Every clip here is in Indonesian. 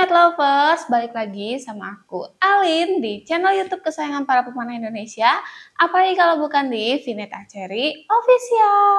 Internet Lovers, balik lagi sama aku Alin di channel YouTube kesayangan para pemanah Indonesia. Apalagi kalau bukan di Vinet Cherry Official.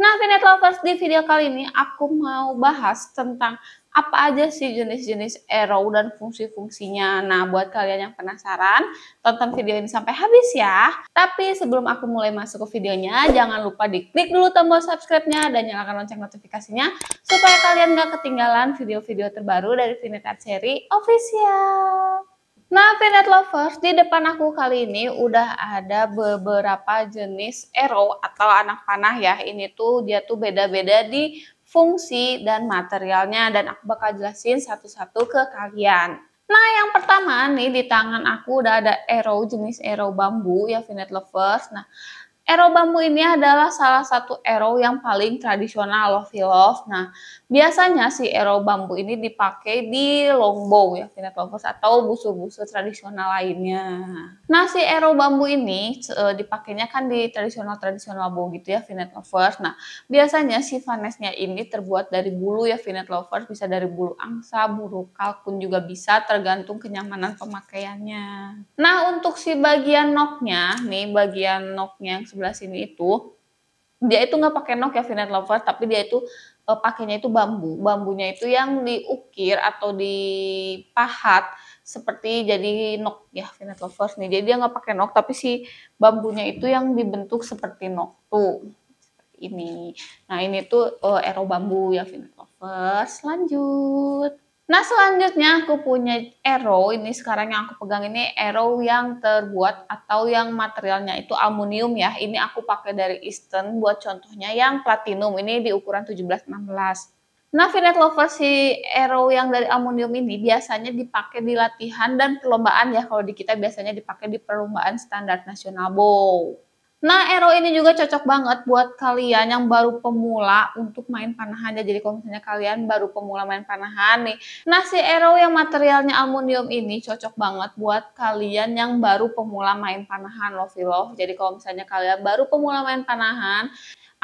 Nah, Vinet Lovers, di video kali ini aku mau bahas tentang apa aja sih jenis-jenis arrow dan fungsi-fungsinya. Nah, buat kalian yang penasaran, tonton video ini sampai habis ya. Tapi sebelum aku mulai masuk ke videonya, jangan lupa diklik dulu tombol subscribe-nya dan nyalakan lonceng notifikasinya supaya kalian nggak ketinggalan video-video terbaru dari Finite Art Seri Official. Nah, Finet Lovers, di depan aku kali ini udah ada beberapa jenis arrow atau anak panah ya. Ini tuh dia tuh beda-beda di fungsi, dan materialnya. Dan aku bakal jelasin satu-satu ke kalian. Nah, yang pertama nih di tangan aku udah ada arrow, jenis arrow bambu ya, finet Lovers. Nah, Ero bambu ini adalah salah satu ero yang paling tradisional loh Filof. Nah, biasanya si ero bambu ini dipakai di longbow ya, finet lovers atau busur-busur tradisional lainnya. Nah, si ero bambu ini e, dipakainya kan di tradisional-tradisional bow gitu ya, Finet Lovers. Nah, biasanya si vanesnya ini terbuat dari bulu ya, Finet Lovers. Bisa dari bulu angsa, bulu kalkun juga bisa, tergantung kenyamanan pemakaiannya. Nah, untuk si bagian noknya, nih bagian noknya yang sebelah sini itu dia itu nggak pakai Nokia Finet Lover tapi dia itu uh, pakainya itu bambu bambunya itu yang diukir atau dipahat seperti jadi nok ya finet Lover nih jadi dia nggak pakai nok tapi si bambunya itu yang dibentuk seperti nok tuh seperti ini nah ini tuh uh, eh, ero bambu ya finet Lovers lanjut Nah selanjutnya aku punya arrow, ini sekarang yang aku pegang ini arrow yang terbuat atau yang materialnya itu aluminium ya. Ini aku pakai dari Eastern buat contohnya yang platinum, ini di ukuran 1716. Nah, Finet Lover si arrow yang dari aluminium ini biasanya dipakai di latihan dan perlombaan ya. Kalau di kita biasanya dipakai di perlombaan standar nasional bow. Nah, arrow ini juga cocok banget buat kalian yang baru pemula untuk main panahan. Ya. Jadi kalau misalnya kalian baru pemula main panahan nih. Nah, si arrow yang materialnya aluminium ini cocok banget buat kalian yang baru pemula main panahan, loh, Jadi kalau misalnya kalian baru pemula main panahan,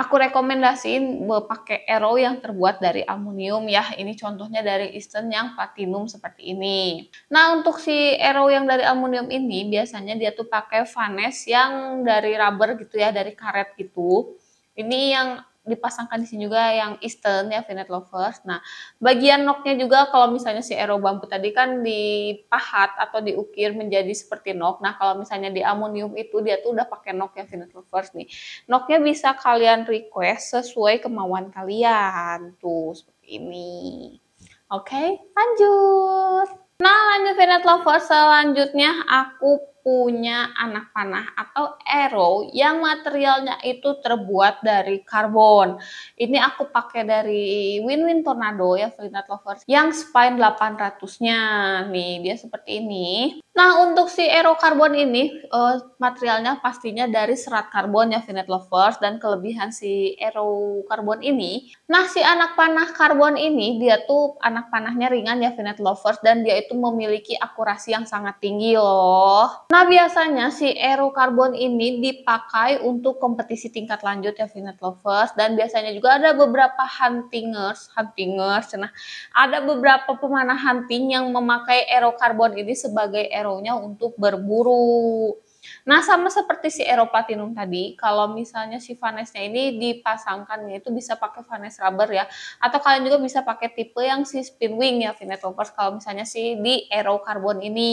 aku rekomendasiin pakai arrow yang terbuat dari aluminium ya. Ini contohnya dari Eastern yang platinum seperti ini. Nah, untuk si arrow yang dari aluminium ini biasanya dia tuh pakai vanes yang dari rubber gitu ya, dari karet gitu. Ini yang dipasangkan di sini juga yang Eastern ya finet Lovers. Nah, bagian noknya juga kalau misalnya si Aero bambu tadi kan dipahat atau diukir menjadi seperti nok. Nah, kalau misalnya di amonium itu dia tuh udah pakai nok ya finet Lovers nih. Noknya bisa kalian request sesuai kemauan kalian. Tuh, seperti ini. Oke, okay, lanjut. Nah, lanjut finet Lovers selanjutnya aku punya anak panah atau arrow yang materialnya itu terbuat dari karbon. Ini aku pakai dari Winwin Tornado ya, Felina Lovers, yang spine 800-nya. Nih, dia seperti ini. Nah, untuk si Aero aerokarbon ini uh, materialnya pastinya dari serat karbon ya finet Lovers dan kelebihan si Aero aerokarbon ini. Nah, si anak panah karbon ini dia tuh anak panahnya ringan ya finet Lovers dan dia itu memiliki akurasi yang sangat tinggi loh. Nah, biasanya si Aero aerokarbon ini dipakai untuk kompetisi tingkat lanjut ya finet Lovers dan biasanya juga ada beberapa huntingers, huntingers. Nah, ada beberapa pemanah hunting yang memakai Aero aerokarbon ini sebagai aero hero-nya untuk berburu. Nah, sama seperti si Aeroplatinum tadi, kalau misalnya si Vanessa ini dipasangkan itu bisa pakai Vanessa rubber ya, atau kalian juga bisa pakai tipe yang si spin wing ya, Vinet Lovers, kalau misalnya si di Aero Carbon ini.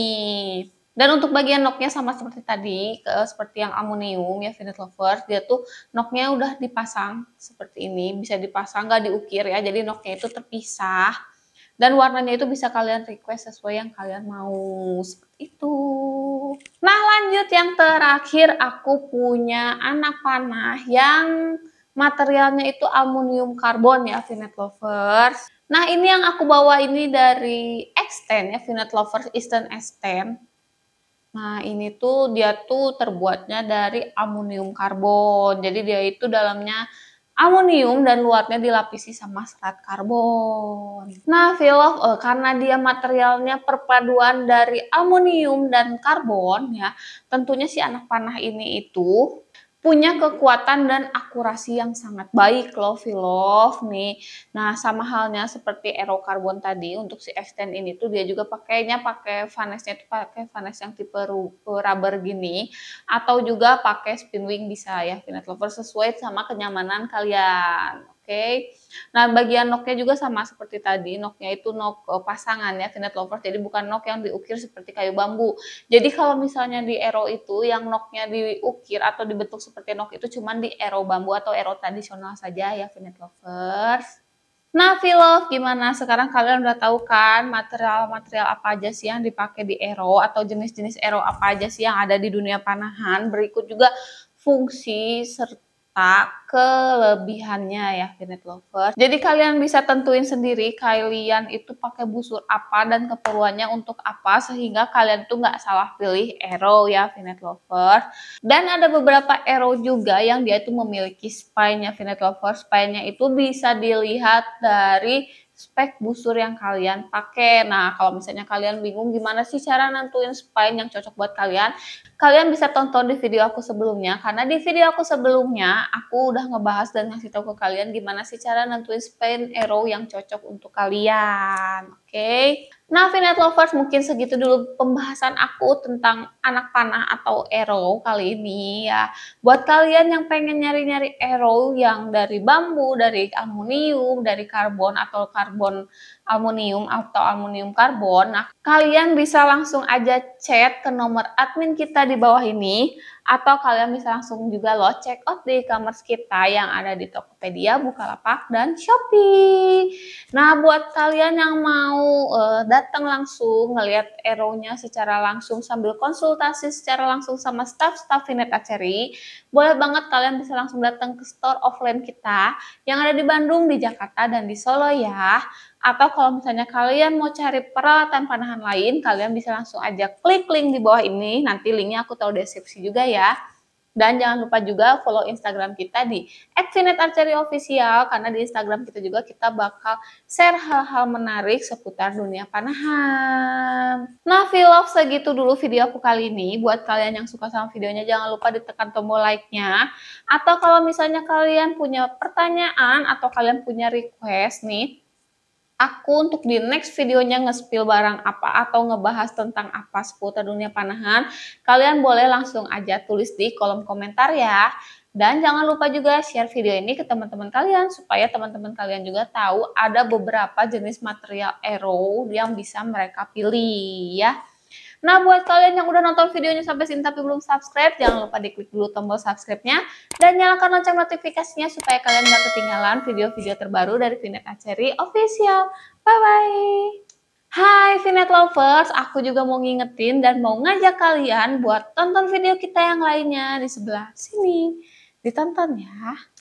Dan untuk bagian noknya sama seperti tadi, ke, seperti yang amonium ya Vinet Lovers, dia tuh noknya udah dipasang seperti ini, bisa dipasang nggak diukir ya, jadi noknya itu terpisah. Dan warnanya itu bisa kalian request sesuai yang kalian mau, seperti lanjut yang terakhir aku punya anak panah yang materialnya itu aluminium karbon ya Finet Lovers. Nah ini yang aku bawa ini dari X10 ya Finet Lovers Eastern X10. Nah ini tuh dia tuh terbuatnya dari aluminium karbon. Jadi dia itu dalamnya amonium dan luarnya dilapisi sama serat karbon. Nah, filof eh, karena dia materialnya perpaduan dari amonium dan karbon ya, tentunya si anak panah ini itu punya kekuatan dan akurasi yang sangat baik loh Vilov nih. Nah sama halnya seperti Aero aerokarbon tadi untuk si F10 ini tuh dia juga pakainya pakai vanesnya itu pakai vanes yang tipe e, rubber gini atau juga pakai spin wing bisa ya Vinet Lover sesuai sama kenyamanan kalian okay? Nah, bagian noknya juga sama seperti tadi. Noknya itu nok eh, pasangan ya, finite lovers. Jadi bukan nok yang diukir seperti kayu bambu. Jadi kalau misalnya di ero itu yang noknya diukir atau dibentuk seperti nok itu cuman di ero bambu atau ero tradisional saja ya, finite lovers. Nah, love gimana? Sekarang kalian udah tahu kan material-material apa aja sih yang dipakai di Ero atau jenis-jenis Ero apa aja sih yang ada di dunia panahan. Berikut juga fungsi serta kelebihannya ya Finite lovers. Jadi kalian bisa tentuin sendiri kalian itu pakai busur apa dan keperluannya untuk apa sehingga kalian tuh nggak salah pilih arrow ya Finite lovers. Dan ada beberapa arrow juga yang dia itu memiliki spine-nya Finite Lover. Spine-nya itu bisa dilihat dari spek busur yang kalian pakai. Nah, kalau misalnya kalian bingung gimana sih cara nentuin spine yang cocok buat kalian, kalian bisa tonton di video aku sebelumnya. Karena di video aku sebelumnya, aku udah ngebahas dan ngasih tahu ke kalian gimana sih cara nentuin spine arrow yang cocok untuk kalian. Oke. Okay? Nah, Finet Lovers, mungkin segitu dulu pembahasan aku tentang anak panah atau arrow kali ini ya. Buat kalian yang pengen nyari-nyari arrow yang dari bambu, dari aluminium, dari karbon atau karbon aluminium atau aluminium karbon. Nah, kalian bisa langsung aja chat ke nomor admin kita di bawah ini atau kalian bisa langsung juga lo check out di e-commerce kita yang ada di Tokopedia, Bukalapak, dan Shopee. Nah, buat kalian yang mau uh, datang langsung ngelihat eronya secara langsung sambil konsultasi secara langsung sama staff-staff Vinet Aceri, boleh banget kalian bisa langsung datang ke store offline kita yang ada di Bandung, di Jakarta, dan di Solo ya. Atau kalau misalnya kalian mau cari peralatan panahan lain, kalian bisa langsung aja klik link di bawah ini. Nanti linknya aku taruh deskripsi juga ya. Dan jangan lupa juga follow Instagram kita di Official karena di Instagram kita juga kita bakal share hal-hal menarik seputar dunia panahan. Nah, vlog segitu dulu video aku kali ini. Buat kalian yang suka sama videonya jangan lupa ditekan tombol like-nya. Atau kalau misalnya kalian punya pertanyaan atau kalian punya request nih, aku untuk di next videonya nge barang apa atau ngebahas tentang apa seputar dunia panahan, kalian boleh langsung aja tulis di kolom komentar ya. Dan jangan lupa juga share video ini ke teman-teman kalian supaya teman-teman kalian juga tahu ada beberapa jenis material arrow yang bisa mereka pilih ya. Nah, buat kalian yang udah nonton videonya sampai sini tapi belum subscribe, jangan lupa diklik dulu tombol subscribe-nya dan nyalakan lonceng notifikasinya supaya kalian nggak ketinggalan video-video terbaru dari Vinet Aceri Official. Bye-bye! Hai Vinet Lovers, aku juga mau ngingetin dan mau ngajak kalian buat tonton video kita yang lainnya di sebelah sini. Ditonton ya!